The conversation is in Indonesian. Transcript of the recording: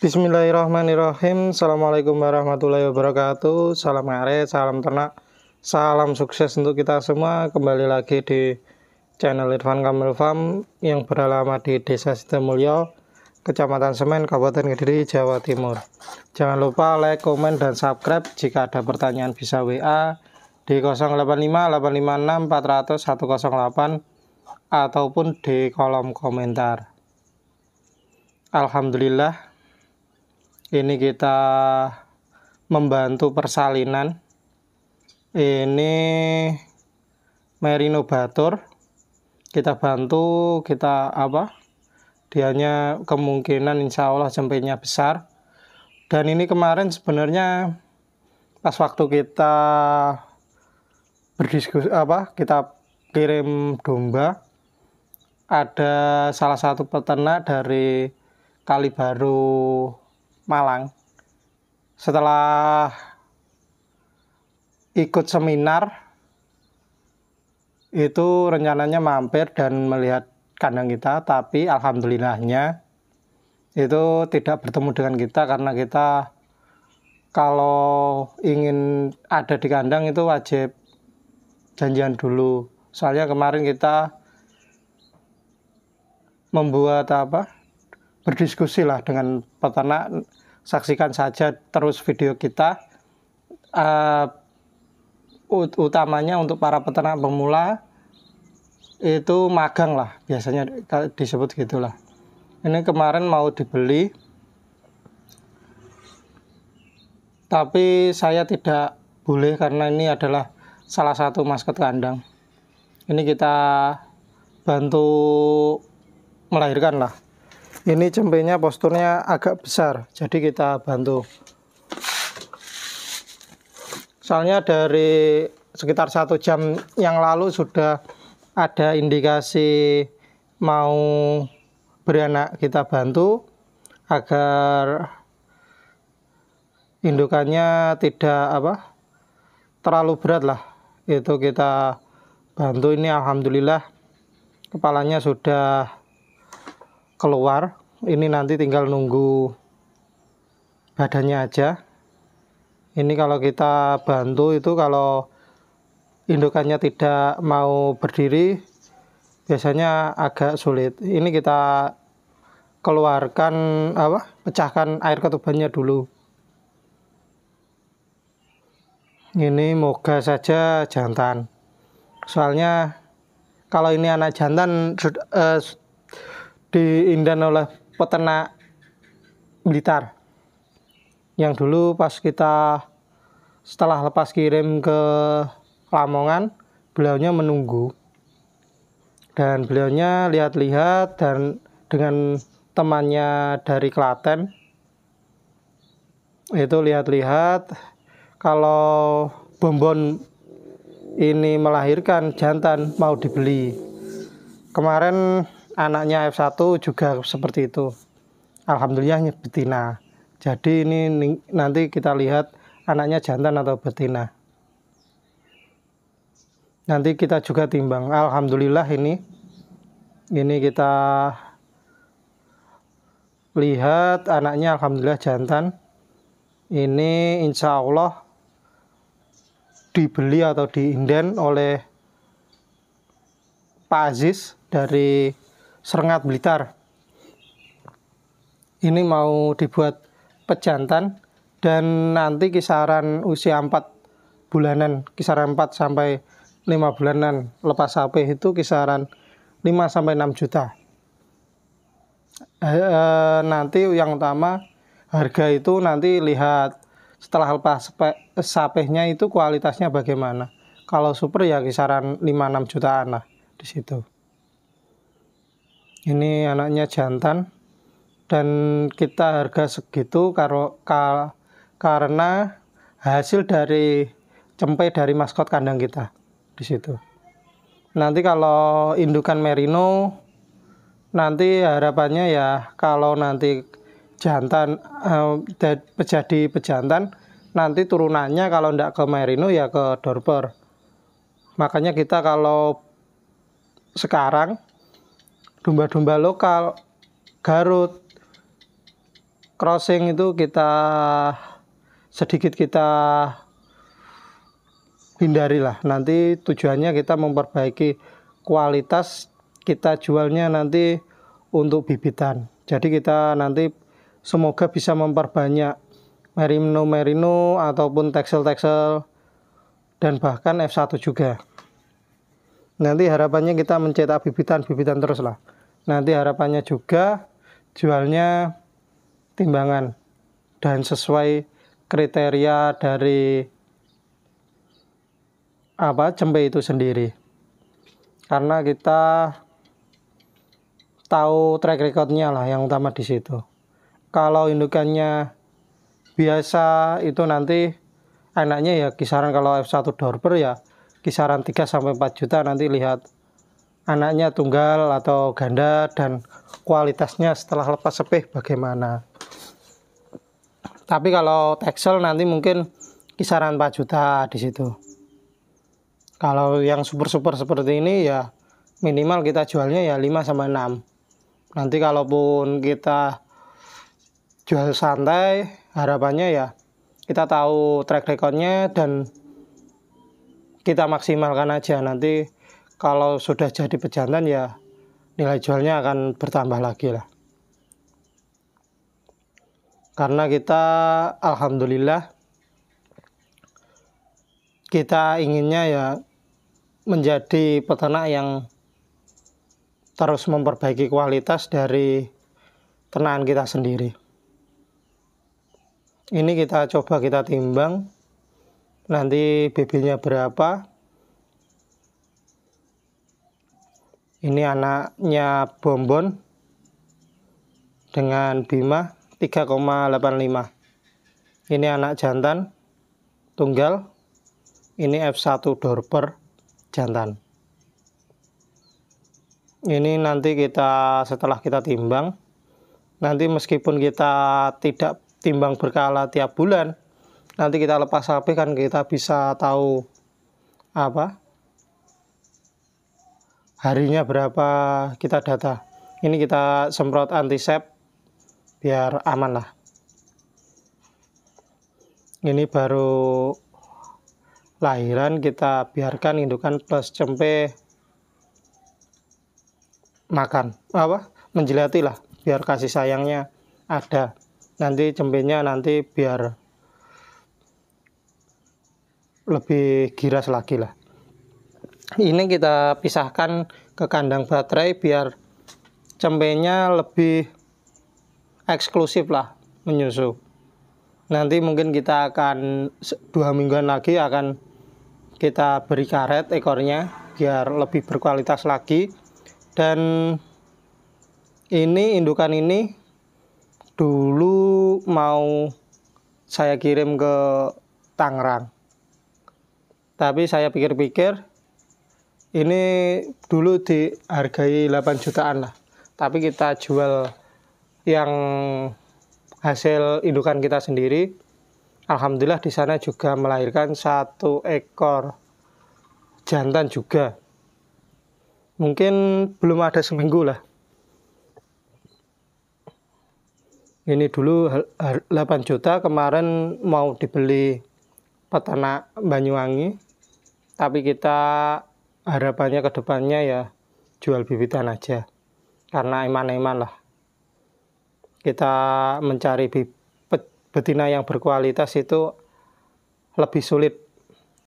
Bismillahirrahmanirrahim. Assalamualaikum warahmatullahi wabarakatuh. Salam ngaret, salam ternak, salam sukses untuk kita semua. Kembali lagi di channel Irfan Kamil Farm yang beralamat di Desa Sitemulyo, Kecamatan Semen, Kabupaten Kediri, Jawa Timur. Jangan lupa like, komen, dan subscribe. Jika ada pertanyaan bisa WA di 085 856 400 108 ataupun di kolom komentar. Alhamdulillah ini kita membantu persalinan ini Merino Batur, kita bantu kita apa dianya kemungkinan insya Allah jempenya besar dan ini kemarin sebenarnya pas waktu kita berdiskusi apa kita kirim domba ada salah satu peternak dari Kalibaru Malang. Setelah ikut seminar itu rencananya mampir dan melihat kandang kita, tapi alhamdulillahnya itu tidak bertemu dengan kita karena kita kalau ingin ada di kandang itu wajib janjian dulu. Soalnya kemarin kita membuat apa? Berdiskusi lah dengan peternak saksikan saja terus video kita uh, utamanya untuk para peternak pemula itu magang lah biasanya disebut gitulah ini kemarin mau dibeli tapi saya tidak boleh karena ini adalah salah satu maskot kandang ini kita bantu melahirkan lah ini cempenya posturnya agak besar jadi kita bantu soalnya dari sekitar satu jam yang lalu sudah ada indikasi mau beranak kita bantu agar indukannya tidak apa terlalu berat lah itu kita bantu ini alhamdulillah kepalanya sudah keluar ini nanti tinggal nunggu badannya aja ini kalau kita bantu itu kalau indukannya tidak mau berdiri biasanya agak sulit ini kita keluarkan apa pecahkan air ketubannya dulu ini moga saja jantan soalnya kalau ini anak jantan eh, diindan oleh peternak Blitar yang dulu pas kita setelah lepas kirim ke Lamongan beliaunya menunggu dan beliaunya lihat-lihat dan dengan temannya dari Klaten itu lihat-lihat kalau bonbon ini melahirkan jantan mau dibeli kemarin anaknya F1 juga seperti itu. Alhamdulillah betina. Jadi ini nanti kita lihat anaknya jantan atau betina. Nanti kita juga timbang. Alhamdulillah ini ini kita lihat anaknya alhamdulillah jantan. Ini insya Allah dibeli atau diinden oleh Pak Aziz dari serengat blitar ini mau dibuat pejantan dan nanti kisaran usia 4 bulanan kisaran 4 sampai 5 bulanan lepas HP itu kisaran 5 sampai 6 juta e, e, nanti yang utama harga itu nanti lihat setelah lepas sapehnya itu kualitasnya bagaimana kalau super ya kisaran 5-6 jutaan lah di situ ini anaknya jantan dan kita harga segitu karena hasil dari cempe dari maskot kandang kita di situ. Nanti kalau indukan merino nanti harapannya ya kalau nanti jantan menjadi eh, jadi pejantan nanti turunannya kalau tidak ke merino ya ke dorper. Makanya kita kalau sekarang domba-domba lokal Garut crossing itu kita sedikit kita hindarilah nanti tujuannya kita memperbaiki kualitas kita jualnya nanti untuk bibitan jadi kita nanti semoga bisa memperbanyak merino merino ataupun Texel Texel dan bahkan F1 juga nanti harapannya kita mencetak bibitan-bibitan terus lah nanti harapannya juga jualnya timbangan dan sesuai kriteria dari apa cempe itu sendiri karena kita tahu track recordnya lah yang utama di situ kalau indukannya biasa itu nanti enaknya ya kisaran kalau F1 Dorper ya kisaran 3 sampai 4 juta nanti lihat anaknya tunggal atau ganda dan kualitasnya setelah lepas sepih bagaimana. Tapi kalau Texel nanti mungkin kisaran 4 juta di situ. Kalau yang super-super seperti ini ya minimal kita jualnya ya 5 sampai 6. Nanti kalaupun kita jual santai harapannya ya kita tahu track recordnya dan kita maksimalkan aja nanti kalau sudah jadi pejantan ya nilai jualnya akan bertambah lagi lah karena kita alhamdulillah kita inginnya ya menjadi peternak yang terus memperbaiki kualitas dari ternakan kita sendiri. Ini kita coba kita timbang nanti BB-nya berapa. Ini anaknya Bombon dengan Bima 3,85. Ini anak jantan tunggal. Ini F1 Dorper jantan. Ini nanti kita setelah kita timbang, nanti meskipun kita tidak timbang berkala tiap bulan, nanti kita lepas HP kan kita bisa tahu apa harinya berapa kita data ini kita semprot antisep biar aman lah ini baru lahiran kita biarkan indukan plus cempe makan apa menjelati lah biar kasih sayangnya ada nanti cempenya nanti biar lebih giras lagi lah ini kita pisahkan ke kandang baterai biar cempenya lebih eksklusif lah menyusu nanti mungkin kita akan dua mingguan lagi akan kita beri karet ekornya biar lebih berkualitas lagi dan ini indukan ini dulu mau saya kirim ke Tangerang tapi saya pikir-pikir ini dulu dihargai 8 jutaan lah tapi kita jual yang hasil indukan kita sendiri Alhamdulillah di sana juga melahirkan satu ekor jantan juga mungkin belum ada seminggu lah ini dulu 8 juta kemarin mau dibeli peternak Banyuwangi tapi kita harapannya ke depannya ya jual bibitan aja karena iman-iman lah kita mencari betina yang berkualitas itu lebih sulit